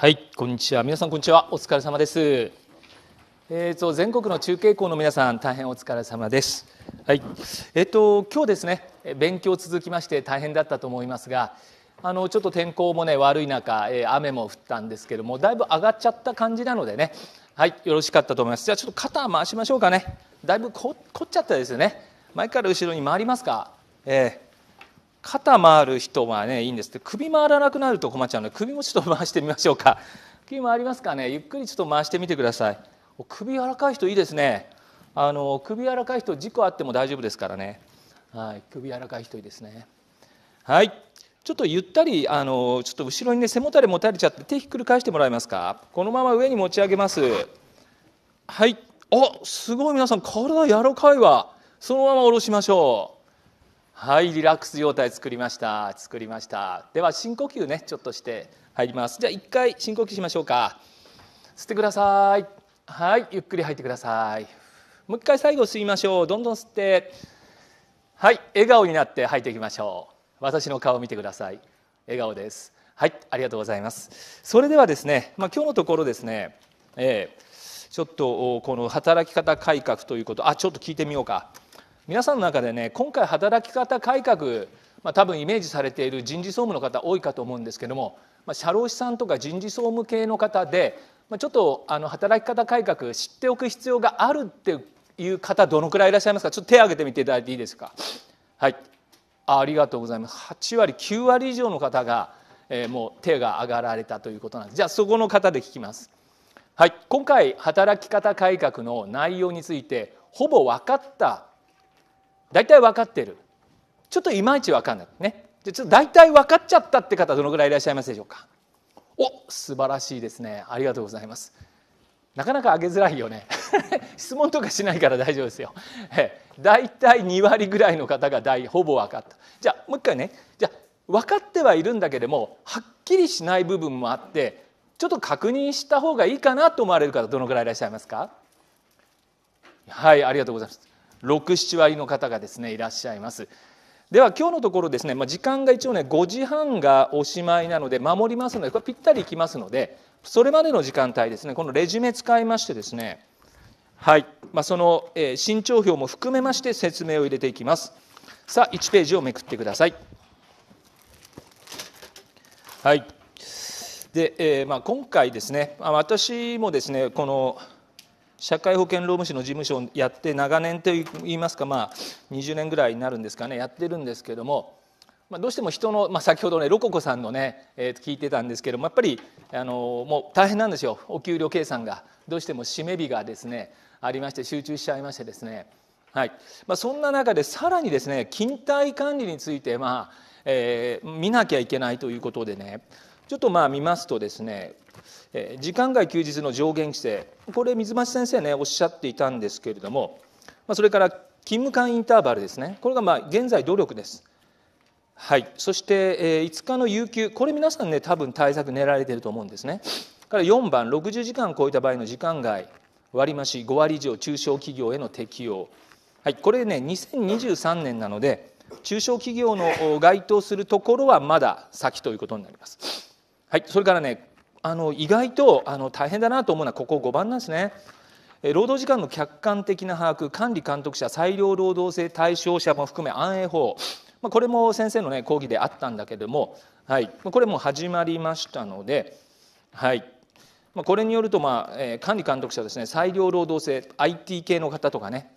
はいこんにちは皆さんこんにちはお疲れ様ですえーと、全国の中継校の皆さん大変お疲れ様です。はいえーと、今日ですね勉強続きまして大変だったと思いますがあのちょっと天候もね悪い中、え雨も降ったんですけどもだいぶ上がっちゃった感じなのでねはいよろしかったと思います。じゃあちょっと肩回しましょうかねだいぶ凝っちゃったですよね前から後ろに回りますか、えー肩回る人はねいいんですけど首回らなくなると困っちゃうので首もちょっと回してみましょうか 首回りますかねゆっくりちょっと回してみてください首柔らかい人いいですねあの首柔らかい人事故あっても大丈夫ですからね、はい、首柔らかい人いいですねはいちょっとゆったりあのちょっと後ろにね背もたれ持たれちゃって手ひっくり返してもらえますかこのまま上に持ち上げますはいあすごい皆さん体柔らかいわそのまま下ろしましょうはいリラックス状態作りました作りましたでは深呼吸ねちょっとして入りますじゃあ一回深呼吸しましょうか吸ってくださいはいゆっくり吐いてくださいもう一回最後吸いましょうどんどん吸ってはい笑顔になって吐いていきましょう私の顔を見てください笑顔ですはいありがとうございますそれではですねまあ、今日のところですねえー、ちょっとこの働き方改革ということあちょっと聞いてみようか皆さんの中でね今回働き方改革、まあ、多分イメージされている人事総務の方多いかと思うんですけども、まあ、社労士さんとか人事総務系の方で、まあ、ちょっとあの働き方改革知っておく必要があるっていう方どのくらいいらっしゃいますかちょっと手を挙げてみていただいていいですか。はいあありがとうございます8割9割以上の方が、えー、もう手が上がられたということなんですじゃあそこの方で聞きます。はい、今回働き方改革の内容についてほぼ分かった大体分かってるちょっといまいち分かんないねでちょっと大体分かっちゃったって方どのぐらいいらっしゃいますでしょうかお素晴らしいですねありがとうございますなかなか上げづらいよね 質問とかしないから大丈夫ですよ大体2割ぐらいの方が大ほぼ分かったじゃあもう一回ねじゃあ分かってはいるんだけれどもはっきりしない部分もあってちょっと確認した方がいいかなと思われる方どのぐらいいらっしゃいますかはいありがとうございます67割の方がですねいらっしゃいます。では今日のところですね、まあ、時間が一応ね5時半がおしまいなので守りますのでこれぴったりいきますのでそれまでの時間帯ですねこのレジュメ使いましてですねはいまあ、その、えー、身長表も含めまして説明を入れていきますさあ1ページをめくってくださいはいで、えーまあ、今回ですね私もですねこの社会保険労務士の事務所をやって長年といいますか、まあ、20年ぐらいになるんですかねやってるんですけども、まあ、どうしても人の、まあ、先ほどねロココさんのね、えー、聞いてたんですけどもやっぱりあのもう大変なんですよお給料計算がどうしても締め日がですねありまして集中しちゃいましてですね、はいまあ、そんな中でさらにですね勤怠管理について、まあえー、見なきゃいけないということでねちょっとまあ見ますとですねえ時間外休日の上限規制これ水増先生ねおっしゃっていたんですけれども、まそれから勤務間インターバルですねこれがま現在努力です。はい、そして、え5日の有給これ皆さんね多分対策練られてると思うんですね。から4番60時間を超えた場合の時間外割増5割以上中小企業への適用、はい、これね2023年なので中小企業の該当するところはまだ先ということになります。はい、それからねあの意外とあの大変だなと思うのはここ5番なんですね。労働時間の客観的な把握管理監督者裁量労働制対象者も含め安永法、まあ、これも先生の、ね、講義であったんだけども、はい、これも始まりましたので、はいまあ、これによると、まあえー、管理監督者ですね裁量労働制 IT 系の方とかね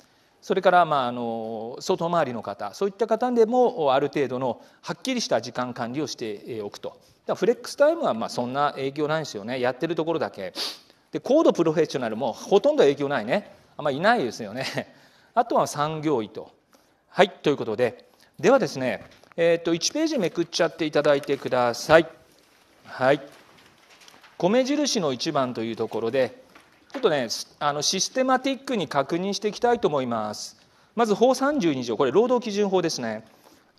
それからまああの外回りの方そういった方でもある程度のはっきりした時間管理をしておくとフレックスタイムはまあそんな影響ないんですよねやってるところだけで高度プロフェッショナルもほとんど影響ないねあんまりいないですよね あとは産業医とはいということでではですねえー、と1ページめくっちゃっていただいてください。はい、米印の1番というところでちょっとねあのシステマティックに確認していきたいと思いますまず法32条これ労働基準法ですね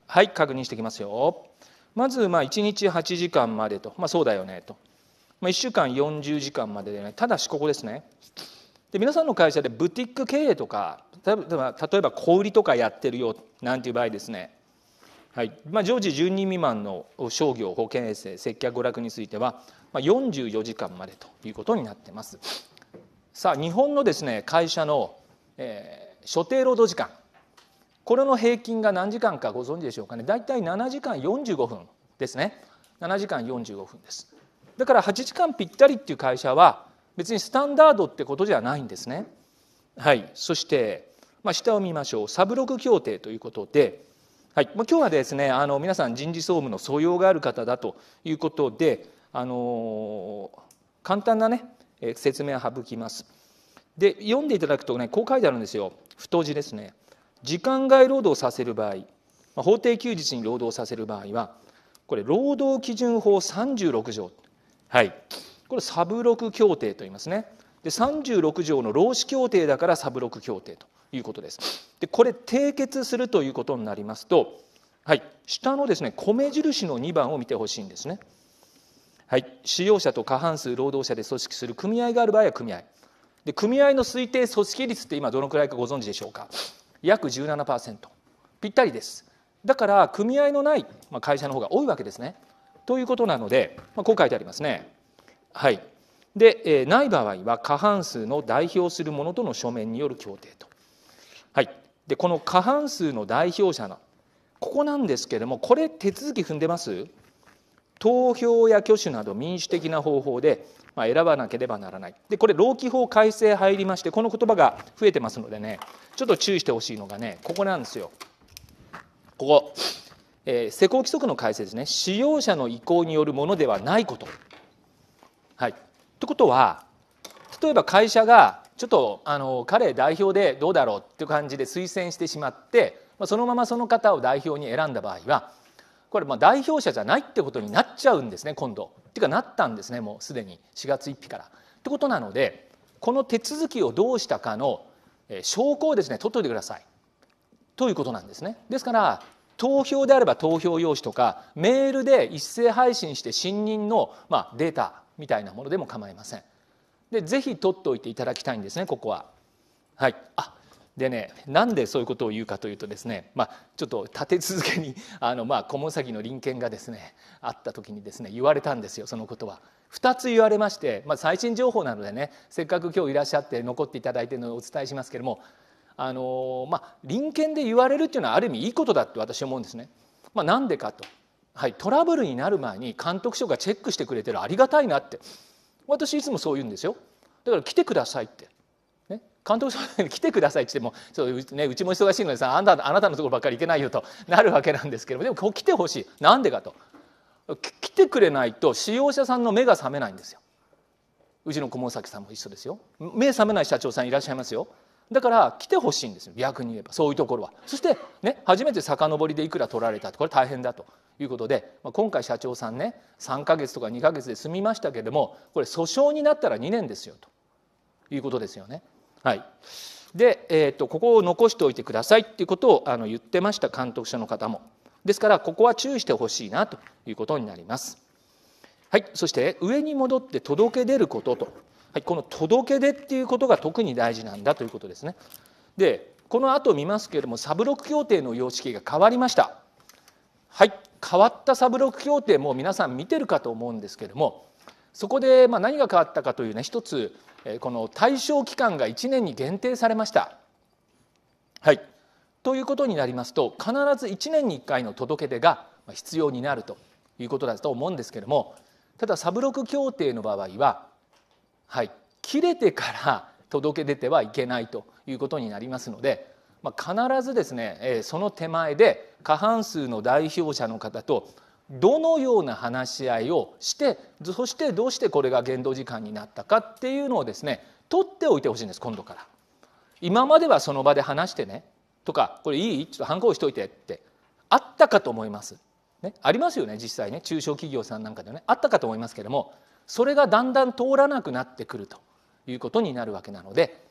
はい確認していきますよまずまあ1日8時間までと、まあ、そうだよねと、まあ、1週間40時間まででねただしここですねで皆さんの会社でブティック経営とか例えば小売とかやってるよなんていう場合ですね、はいまあ、常時10人未満の商業保険衛生接客娯楽については、まあ、44時間までということになってます。さあ日本のですね会社の、えー、所定労働時間これの平均が何時間かご存知でしょうかね大体7時間45分ですね7時間45分ですだから8時間ぴったりっていう会社は別にスタンダードってことじゃないんですねはいそしてまあ、下を見ましょう、サブロク協定ということで、はい、まあ、今日はですねあの皆さん、人事総務の素養がある方だということで、あのー、簡単なね、説明を省きます。で読んでいただくとねこう書いてあるんですよ太字ですね。時間外労働させる場合、ま法定休日に労働させる場合はこれ労働基準法36条はいこれサブロク協定と言いますね。で36条の労使協定だからサブロク協定ということです。でこれ締結するということになりますと、はい、下のですね米印の2番を見てほしいんですね。はい、使用者と過半数労働者で組織する組合がある場合は組合で組合の推定組織率って今どのくらいかご存知でしょうか約17%ぴったりですだから組合のない会社の方が多いわけですねということなので、まあ、こう書いてありますねはいで、えー、ない場合は過半数の代表する者との書面による協定とはいでこの過半数の代表者のここなんですけれどもこれ手続き踏んでます投票や挙手など民主的な方法でま選ばなければならないでこれ労基法改正入りましてこの言葉が増えてますのでねちょっと注意してほしいのがねここなんですよここ、えー、施行規則の改正ですね使用者の意向によるものではないことはいってことは例えば会社がちょっとあの彼代表でどうだろうっていう感じで推薦してしまってそのままその方を代表に選んだ場合はこれま代表者じゃないってことになっちゃうんですね今度。っていうかなったんですねもうすでに4月1日から。ってことなのでこの手続きをどうしたかの証拠をですね取っておいてくださいということなんですね。ですから投票であれば投票用紙とかメールで一斉配信して信任の、まデータみたいなものでも構いません。でぜひ取っておいていただきたいんですねここは。はい、あでねなんでそういうことを言うかというとですね、まあ、ちょっと立て続けにあの、まあ、小物詐の臨検がですねあった時にですね言われたんですよそのことは。2つ言われまして、まあ、最新情報なのでねせっかく今日いらっしゃって残っていただいているのをお伝えしますけれどもあの、まあ、臨検で言われるっていうのはある意味いいことだって私は思うんですね。まあ、なんでかと、はい、トラブルになる前に監督署がチェックしてくれてるありがたいなって私いつもそう言うんですよ。だから来てくださいって監督さんに来てくださいって言ってもそう,、ね、うちも忙しいのでさあんたあなたのところばっかり行けないよとなるわけなんですけどもでもこう来てほしいなんでかと来てくれないと使用者さんの目が覚めないんですようちの顧問先さんも一緒ですよ目覚めない社長さんいらっしゃいますよだから来てほしいんですよ逆に言えばそういうところはそしてね初めて遡りでいくら取られたこれ大変だということで今回社長さんね3か月とか2か月で済みましたけれどもこれ訴訟になったら2年ですよということですよねはい、で、えーと、ここを残しておいてくださいっていうことをあの言ってました監督者の方もですからここは注意してほしいなということになります、はい、そして上に戻って届け出ることと、はい、この届け出っていうことが特に大事なんだということですねでこの後見ますけれどもサブロック協定の様式が変わりましたはい変わったサブロック協定も皆さん見てるかと思うんですけれどもそこでま何が変わったかというね一つこの対象期間が1年に限定されました。はいということになりますと必ず1年に1回の届け出が必要になるということだと思うんですけれどもただサブロク協定の場合は、はい、切れてから 届け出てはいけないということになりますので、まあ、必ずですねその手前で過半数の代表者の方とどのような話し合いをしてそしてどうしてこれが限動時間になったかっていうのをですね取っておいてほしいんです今度から。今まではその場で話してねとかこれいいちょっと反抗しといてってあったかと思います。ね、ありますよね実際ね中小企業さんなんかでねあったかと思いますけどもそれがだんだん通らなくなってくるということになるわけなので、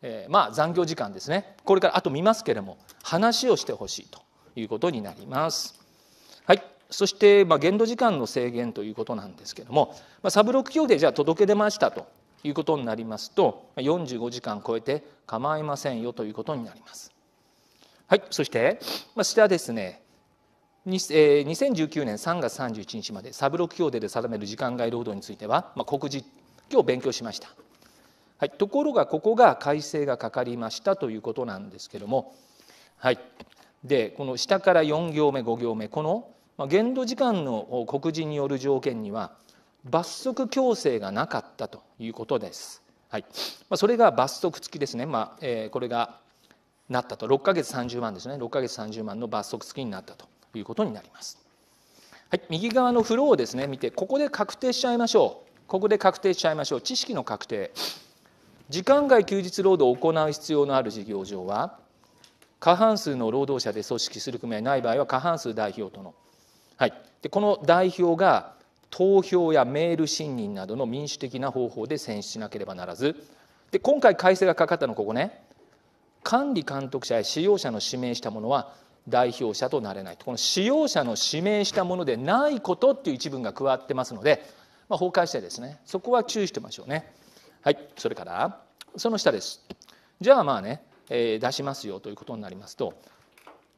えー、まあ残業時間ですねこれからあと見ますけれども話をしてほしいということになります。そして、まあ、限度時間の制限ということなんですけども、まあ、サブロック協定じゃあ届け出ましたということになりますと45時間超えて構いませんよということになります。はい、そして、まあ、下ですね2019年3月31日までサブロック協定で定める時間外労働については、まあ、告示今日勉強しました、はい、ところがここが改正がかかりましたということなんですけども、はい、でこの下から4行目5行目このまあ、限度時間の告示による条件には罰則強制がなかったということです。はいまあ、それが罰則付きですね、まあえー、これがなったと6ヶ月30万ですね6ヶ月30万の罰則付きになったということになります。はい、右側のフローをですね見てここで確定しちゃいましょうここで確定しちゃいましょう知識の確定時間外休日労働を行う必要のある事業場は過半数の労働者で組織する組合ない場合は過半数代表とのはい、でこの代表が投票やメール信任などの民主的な方法で選出しなければならずで今回改正がかかったのここね管理監督者や使用者の指名したものは代表者となれないこの使用者の指名したものでないことっていう一文が加わってますので、まあ、法改正ですねそこは注意してましょうねはいそれからその下ですじゃあまあね、えー、出しますよということになりますと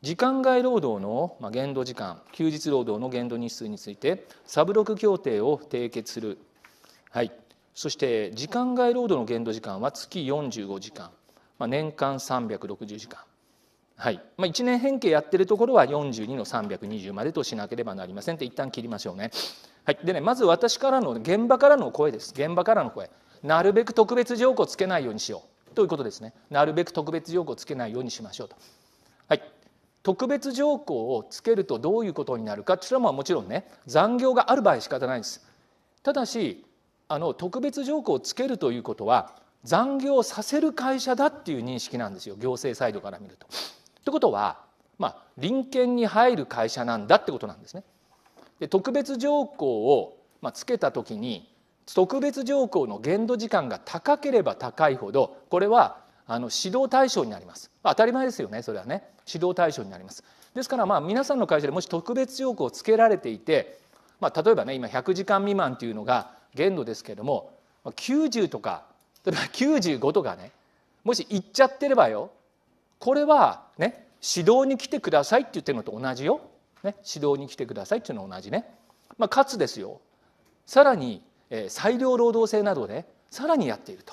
時間外労働の限度時間休日労働の限度日数についてサブロク協定を締結する、はい、そして時間外労働の限度時間は月45時間、まあ、年間360時間、はいまあ、1年変形やってるところは42の320までとしなければなりませんって一旦切りましょうね。はい、でねまず私からの現場からの声です現場からの声なるべく特別条項つけないようにしようということですねなるべく特別条項つけないようにしましょうと。はい特別条項をつけるとどういうことになるかっていうはもちろんね残業がある場合仕方ないですただしあの特別条項をつけるということは残業させる会社だっていう認識なんですよ行政サイドから見ると。ってことは、まあ、臨検に入る会社なんだってことなんですね。で特別条項を、まあ、つけた時に特別条項の限度時間が高ければ高いほどこれはあの指導対象になります当たり前ですよねそれはね指導対象になりますですからまあ皆さんの会社でもし特別要項をつけられていて、まあ、例えばね今100時間未満というのが限度ですけども90とか例えば95とかねもし行っちゃってればよこれはね指導に来てくださいって言ってるのと同じよ、ね、指導に来てくださいっていうのは同じね、まあ、かつですよさらに、えー、裁量労働制などで、ね、さらにやっていると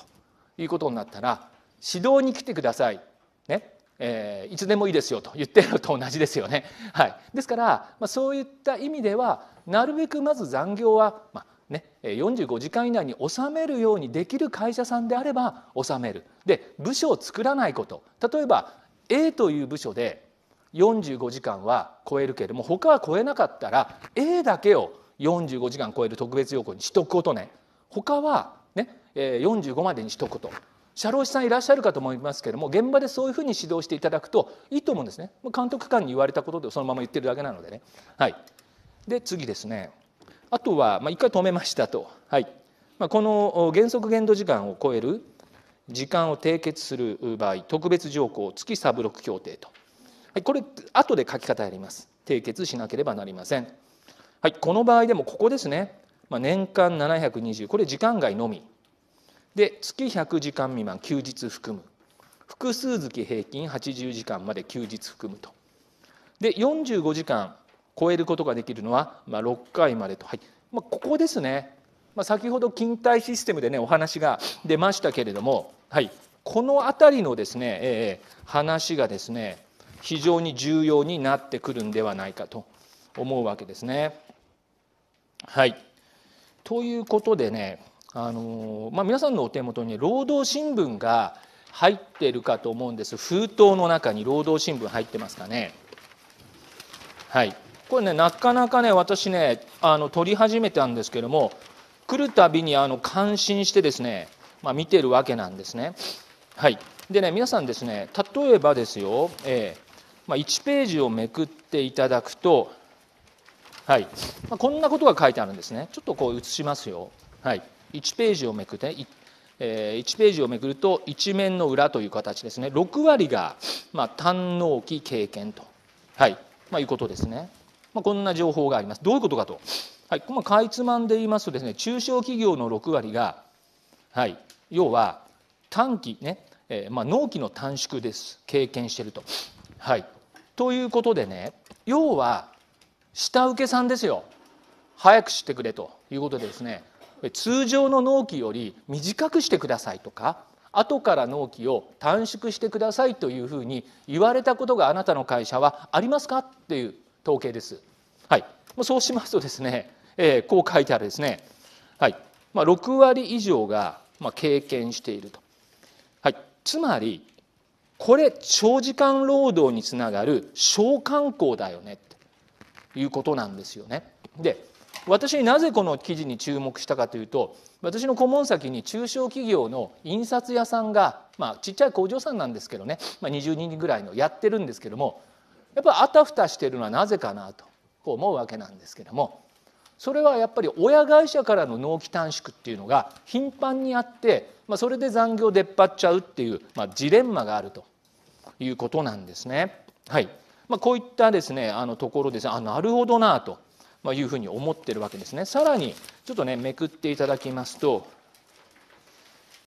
いうことになったら指導に来てください。ねえー、いつでもいいですよと言ってるのと同じですよね。はい、ですから、まあ、そういった意味ではなるべくまず残業は、まあね、45時間以内に納めるようにできる会社さんであれば納める。で部署を作らないこと例えば A という部署で45時間は超えるけれども他は超えなかったら A だけを45時間超える特別要項にしとくことね他はね45までにしとくこと社労士さんいらっしゃるかと思いますけれども現場でそういうふうに指導していただくといいと思うんですね監督官に言われたことでそのまま言ってるだけなのでねはいで次ですねあとは、まあ、1回止めましたと、はいまあ、この原則限度時間を超える時間を締結する場合特別条項月サブロック協定と、はい、これ後で書き方やります締結しなければなりません、はい、この場合でもここですね、まあ、年間720これ時間外のみで月100時間未満休日含む複数月平均80時間まで休日含むとで45時間超えることができるのは、まあ、6回までと、はいまあ、ここですね、まあ、先ほど勤怠システムでねお話が出ましたけれども、はい、この辺りのですね、えー、話がですね非常に重要になってくるんではないかと思うわけですね。はいということでねあのまあ、皆さんのお手元に労働新聞が入ってるかと思うんです封筒の中に労働新聞入ってますかねはいこれねなかなかね私ねあの撮り始めたんですけども来るたびにあの感心してですね、まあ、見てるわけなんですねはいでね皆さんですね例えばですよ、えーまあ、1ページをめくっていただくとはい、まあ、こんなことが書いてあるんですねちょっとこう写しますよはい1ページをめくってね1ページをめくると一面の裏という形ですね6割が、まあ、胆の期経験と、はいまあ、いうことですね、まあ、こんな情報がありますどういうことかと、はいまあ、かいつまんで言いますとですね中小企業の6割が、はい、要は短期ね、えー、まあ、納期の短縮です経験してると。はい、ということでね要は下請けさんですよ早くしてくれということでですね通常の納期より短くしてくださいとか後から納期を短縮してくださいというふうに言われたことがあなたの会社はありますかっていう統計です。はい、そうしますとですね、えー、こう書いてあるですね、はいまあ、6割以上が経験していると。はい、つまりこれ長時間労働につながる小慣行だよねということなんですよね。で私なぜこの記事に注目したかというと私の顧問先に中小企業の印刷屋さんが、まあ、ちっちゃい工場さんなんですけどね、まあ、20人ぐらいのやってるんですけどもやっぱりあたふたしてるのはなぜかなとこう思うわけなんですけどもそれはやっぱり親会社からの納期短縮っていうのが頻繁にあって、まあ、それで残業出っ張っちゃうっていう、まあ、ジレンマがあるということなんですね。はいまあ、こういったですねあのところですあなるほどなとまいうふうに思ってるわけですね。さらにちょっとねめくっていただきますと